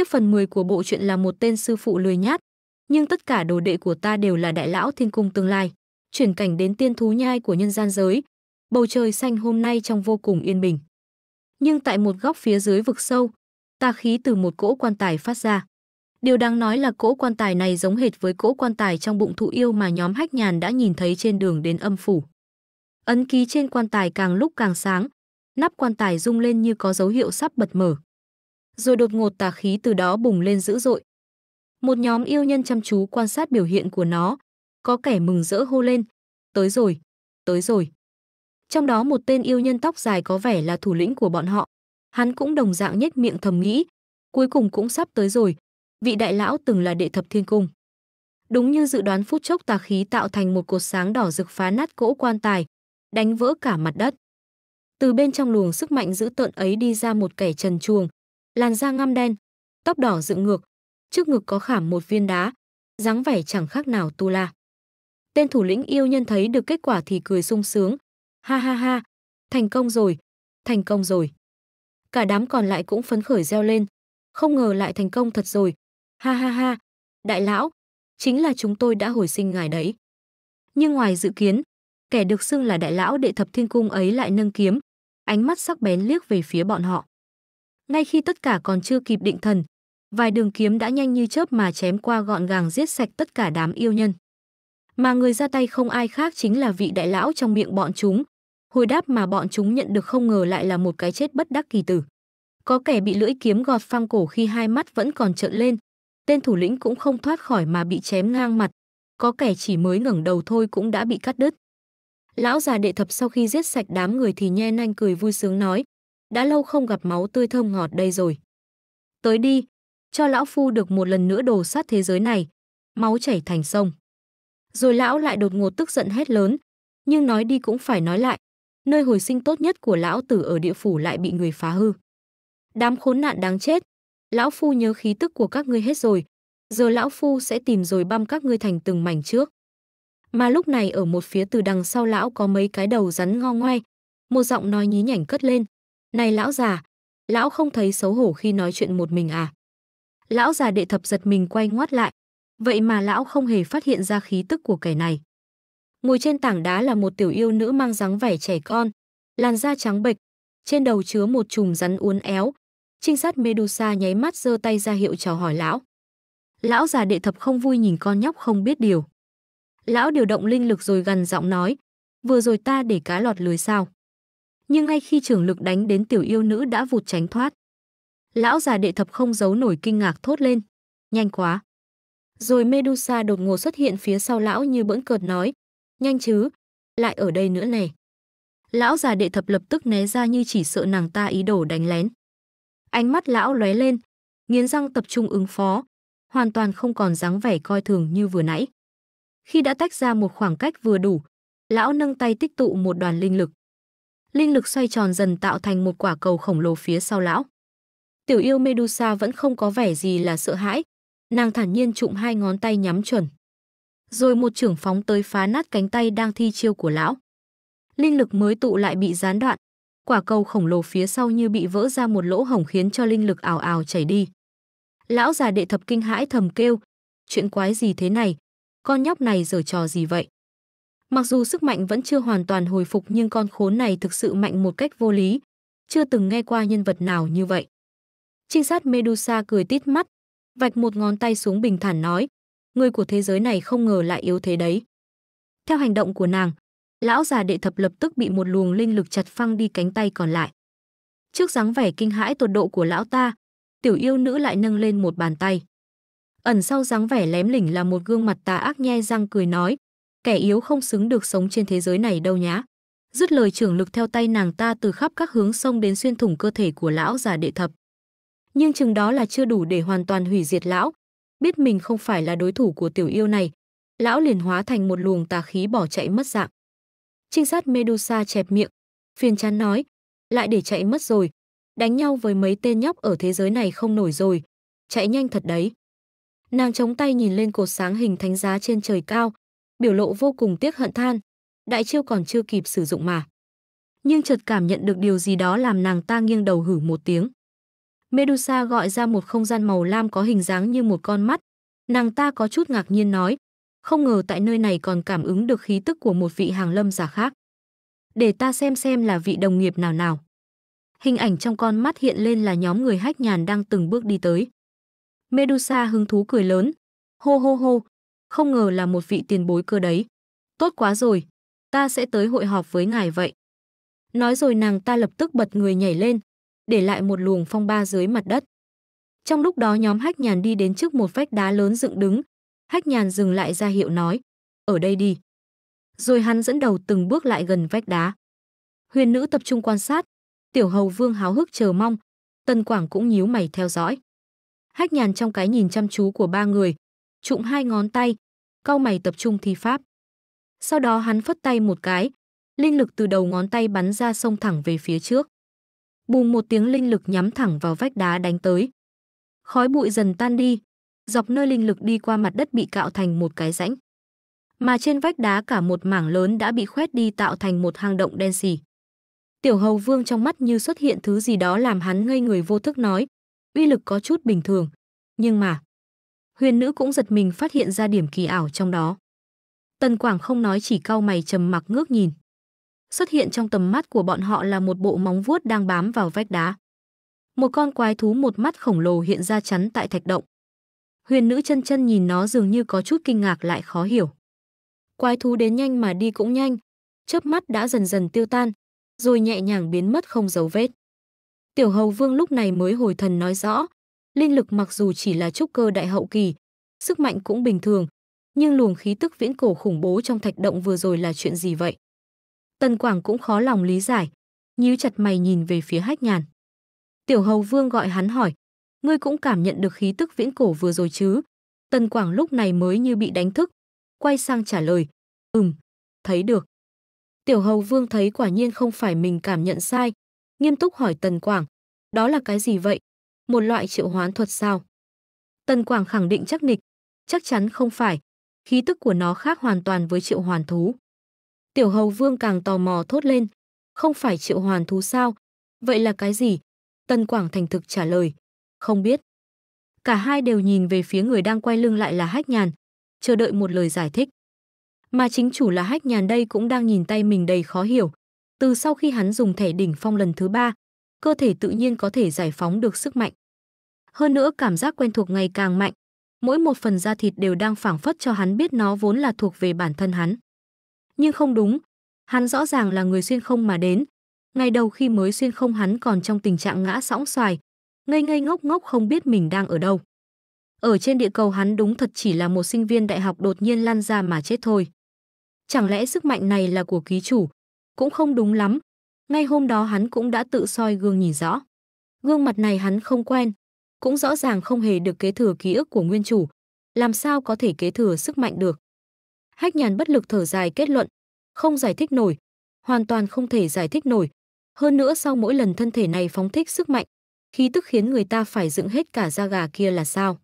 Tiếp phần 10 của bộ truyện là một tên sư phụ lười nhát, nhưng tất cả đồ đệ của ta đều là đại lão thiên cung tương lai. Chuyển cảnh đến tiên thú nhai của nhân gian giới, bầu trời xanh hôm nay trong vô cùng yên bình. Nhưng tại một góc phía dưới vực sâu, ta khí từ một cỗ quan tài phát ra. Điều đáng nói là cỗ quan tài này giống hệt với cỗ quan tài trong bụng thụ yêu mà nhóm hách nhàn đã nhìn thấy trên đường đến âm phủ. Ấn ký trên quan tài càng lúc càng sáng, nắp quan tài rung lên như có dấu hiệu sắp bật mở rồi đột ngột tà khí từ đó bùng lên dữ dội. Một nhóm yêu nhân chăm chú quan sát biểu hiện của nó, có kẻ mừng rỡ hô lên, tới rồi, tới rồi. Trong đó một tên yêu nhân tóc dài có vẻ là thủ lĩnh của bọn họ. Hắn cũng đồng dạng nhếch miệng thầm nghĩ, cuối cùng cũng sắp tới rồi, vị đại lão từng là đệ thập thiên cung. Đúng như dự đoán phút chốc tà khí tạo thành một cột sáng đỏ rực phá nát cỗ quan tài, đánh vỡ cả mặt đất. Từ bên trong luồng sức mạnh dữ tợn ấy đi ra một kẻ trần chuồng, làn da ngăm đen, tóc đỏ dựng ngược, trước ngực có khảm một viên đá, dáng vẻ chẳng khác nào tu la. Tên thủ lĩnh yêu nhân thấy được kết quả thì cười sung sướng. Ha ha ha, thành công rồi, thành công rồi. Cả đám còn lại cũng phấn khởi reo lên. Không ngờ lại thành công thật rồi. Ha ha ha, đại lão, chính là chúng tôi đã hồi sinh ngài đấy. Nhưng ngoài dự kiến, kẻ được xưng là đại lão đệ thập thiên cung ấy lại nâng kiếm, ánh mắt sắc bén liếc về phía bọn họ. Ngay khi tất cả còn chưa kịp định thần, vài đường kiếm đã nhanh như chớp mà chém qua gọn gàng giết sạch tất cả đám yêu nhân. Mà người ra tay không ai khác chính là vị đại lão trong miệng bọn chúng. Hồi đáp mà bọn chúng nhận được không ngờ lại là một cái chết bất đắc kỳ tử. Có kẻ bị lưỡi kiếm gọt phăng cổ khi hai mắt vẫn còn trợn lên. Tên thủ lĩnh cũng không thoát khỏi mà bị chém ngang mặt. Có kẻ chỉ mới ngẩng đầu thôi cũng đã bị cắt đứt. Lão già đệ thập sau khi giết sạch đám người thì nhe nanh cười vui sướng nói, đã lâu không gặp máu tươi thơm ngọt đây rồi. Tới đi, cho lão phu được một lần nữa đồ sát thế giới này, máu chảy thành sông. Rồi lão lại đột ngột tức giận hét lớn, nhưng nói đi cũng phải nói lại, nơi hồi sinh tốt nhất của lão tử ở địa phủ lại bị người phá hư. Đám khốn nạn đáng chết, lão phu nhớ khí tức của các ngươi hết rồi, giờ lão phu sẽ tìm rồi băm các ngươi thành từng mảnh trước. Mà lúc này ở một phía từ đằng sau lão có mấy cái đầu rắn ngo ngoe, một giọng nói nhí nhảnh cất lên, này lão già, lão không thấy xấu hổ khi nói chuyện một mình à? Lão già đệ thập giật mình quay ngoắt lại. Vậy mà lão không hề phát hiện ra khí tức của kẻ này. Ngồi trên tảng đá là một tiểu yêu nữ mang dáng vẻ trẻ con, làn da trắng bệch, trên đầu chứa một chùm rắn uốn éo. Trinh sát Medusa nháy mắt giơ tay ra hiệu chào hỏi lão. Lão già đệ thập không vui nhìn con nhóc không biết điều. Lão điều động linh lực rồi gần giọng nói, vừa rồi ta để cá lọt lưới sao? nhưng ngay khi trường lực đánh đến tiểu yêu nữ đã vụt tránh thoát. Lão già đệ thập không giấu nổi kinh ngạc thốt lên. Nhanh quá. Rồi Medusa đột ngột xuất hiện phía sau lão như bỡn cợt nói. Nhanh chứ, lại ở đây nữa này. Lão già đệ thập lập tức né ra như chỉ sợ nàng ta ý đồ đánh lén. Ánh mắt lão lóe lên, nghiến răng tập trung ứng phó, hoàn toàn không còn dáng vẻ coi thường như vừa nãy. Khi đã tách ra một khoảng cách vừa đủ, lão nâng tay tích tụ một đoàn linh lực linh lực xoay tròn dần tạo thành một quả cầu khổng lồ phía sau lão. Tiểu yêu Medusa vẫn không có vẻ gì là sợ hãi, nàng thản nhiên trụm hai ngón tay nhắm chuẩn. Rồi một trưởng phóng tới phá nát cánh tay đang thi chiêu của lão. Linh lực mới tụ lại bị gián đoạn, quả cầu khổng lồ phía sau như bị vỡ ra một lỗ hổng khiến cho linh lực ảo ảo chảy đi. Lão già đệ thập kinh hãi thầm kêu, chuyện quái gì thế này, con nhóc này giở trò gì vậy? Mặc dù sức mạnh vẫn chưa hoàn toàn hồi phục nhưng con khốn này thực sự mạnh một cách vô lý. Chưa từng nghe qua nhân vật nào như vậy. Trinh sát Medusa cười tít mắt, vạch một ngón tay xuống bình thản nói, người của thế giới này không ngờ lại yếu thế đấy. Theo hành động của nàng, lão già đệ thập lập tức bị một luồng linh lực chặt phăng đi cánh tay còn lại. Trước dáng vẻ kinh hãi tột độ của lão ta, tiểu yêu nữ lại nâng lên một bàn tay. Ẩn sau dáng vẻ lém lỉnh là một gương mặt tà ác nhe răng cười nói, kẻ yếu không xứng được sống trên thế giới này đâu nhá. Dứt lời trưởng lực theo tay nàng ta từ khắp các hướng sông đến xuyên thủng cơ thể của lão già đệ thập. Nhưng chừng đó là chưa đủ để hoàn toàn hủy diệt lão. Biết mình không phải là đối thủ của tiểu yêu này, lão liền hóa thành một luồng tà khí bỏ chạy mất dạng. Trinh sát Medusa chẹp miệng, phiền chán nói, lại để chạy mất rồi, đánh nhau với mấy tên nhóc ở thế giới này không nổi rồi, chạy nhanh thật đấy. Nàng chống tay nhìn lên cột sáng hình thánh giá trên trời cao, biểu lộ vô cùng tiếc hận than, đại chiêu còn chưa kịp sử dụng mà. Nhưng chợt cảm nhận được điều gì đó làm nàng ta nghiêng đầu hử một tiếng. Medusa gọi ra một không gian màu lam có hình dáng như một con mắt. Nàng ta có chút ngạc nhiên nói, không ngờ tại nơi này còn cảm ứng được khí tức của một vị hàng lâm giả khác. Để ta xem xem là vị đồng nghiệp nào nào. Hình ảnh trong con mắt hiện lên là nhóm người hách nhàn đang từng bước đi tới. Medusa hứng thú cười lớn. Hô hô hô, không ngờ là một vị tiền bối cơ đấy. Tốt quá rồi, ta sẽ tới hội họp với ngài vậy. Nói rồi nàng ta lập tức bật người nhảy lên, để lại một luồng phong ba dưới mặt đất. Trong lúc đó nhóm hách nhàn đi đến trước một vách đá lớn dựng đứng, hách nhàn dừng lại ra hiệu nói, ở đây đi. Rồi hắn dẫn đầu từng bước lại gần vách đá. Huyền nữ tập trung quan sát, tiểu hầu vương háo hức chờ mong, tần quảng cũng nhíu mày theo dõi. Hách nhàn trong cái nhìn chăm chú của ba người, trụng hai ngón tay, cau mày tập trung thi pháp. Sau đó hắn phất tay một cái, linh lực từ đầu ngón tay bắn ra sông thẳng về phía trước. Bùng một tiếng linh lực nhắm thẳng vào vách đá đánh tới. Khói bụi dần tan đi, dọc nơi linh lực đi qua mặt đất bị cạo thành một cái rãnh. Mà trên vách đá cả một mảng lớn đã bị khoét đi tạo thành một hang động đen xỉ. Tiểu hầu vương trong mắt như xuất hiện thứ gì đó làm hắn ngây người vô thức nói, uy lực có chút bình thường, nhưng mà... Huyền nữ cũng giật mình phát hiện ra điểm kỳ ảo trong đó. Tần Quảng không nói chỉ cau mày trầm mặc ngước nhìn. Xuất hiện trong tầm mắt của bọn họ là một bộ móng vuốt đang bám vào vách đá. Một con quái thú một mắt khổng lồ hiện ra chắn tại thạch động. Huyền nữ chân chân nhìn nó dường như có chút kinh ngạc lại khó hiểu. Quái thú đến nhanh mà đi cũng nhanh, chớp mắt đã dần dần tiêu tan, rồi nhẹ nhàng biến mất không dấu vết. Tiểu hầu vương lúc này mới hồi thần nói rõ, linh lực mặc dù chỉ là trúc cơ đại hậu kỳ, sức mạnh cũng bình thường, nhưng luồng khí tức viễn cổ khủng bố trong thạch động vừa rồi là chuyện gì vậy? Tần Quảng cũng khó lòng lý giải, nhíu chặt mày nhìn về phía Hách Nhàn. Tiểu Hầu Vương gọi hắn hỏi, ngươi cũng cảm nhận được khí tức viễn cổ vừa rồi chứ? Tần Quảng lúc này mới như bị đánh thức, quay sang trả lời, "Ừm, thấy được." Tiểu Hầu Vương thấy quả nhiên không phải mình cảm nhận sai, nghiêm túc hỏi Tần Quảng, "Đó là cái gì vậy? một loại triệu hoán thuật sao? Tần Quảng khẳng định chắc nịch, chắc chắn không phải, khí tức của nó khác hoàn toàn với triệu hoàn thú. Tiểu Hầu Vương càng tò mò thốt lên, không phải triệu hoàn thú sao? Vậy là cái gì? Tần Quảng thành thực trả lời, không biết. Cả hai đều nhìn về phía người đang quay lưng lại là Hách Nhàn, chờ đợi một lời giải thích. Mà chính chủ là Hách Nhàn đây cũng đang nhìn tay mình đầy khó hiểu. Từ sau khi hắn dùng thẻ đỉnh phong lần thứ ba, cơ thể tự nhiên có thể giải phóng được sức mạnh. Hơn nữa cảm giác quen thuộc ngày càng mạnh, mỗi một phần da thịt đều đang phảng phất cho hắn biết nó vốn là thuộc về bản thân hắn. Nhưng không đúng, hắn rõ ràng là người xuyên không mà đến. Ngày đầu khi mới xuyên không hắn còn trong tình trạng ngã sõng xoài, ngây ngây ngốc ngốc không biết mình đang ở đâu. Ở trên địa cầu hắn đúng thật chỉ là một sinh viên đại học đột nhiên lăn ra mà chết thôi. Chẳng lẽ sức mạnh này là của ký chủ? Cũng không đúng lắm, ngay hôm đó hắn cũng đã tự soi gương nhìn rõ. Gương mặt này hắn không quen, cũng rõ ràng không hề được kế thừa ký ức của nguyên chủ, làm sao có thể kế thừa sức mạnh được. Hách nhàn bất lực thở dài kết luận, không giải thích nổi, hoàn toàn không thể giải thích nổi. Hơn nữa sau mỗi lần thân thể này phóng thích sức mạnh, khí tức khiến người ta phải dựng hết cả da gà kia là sao?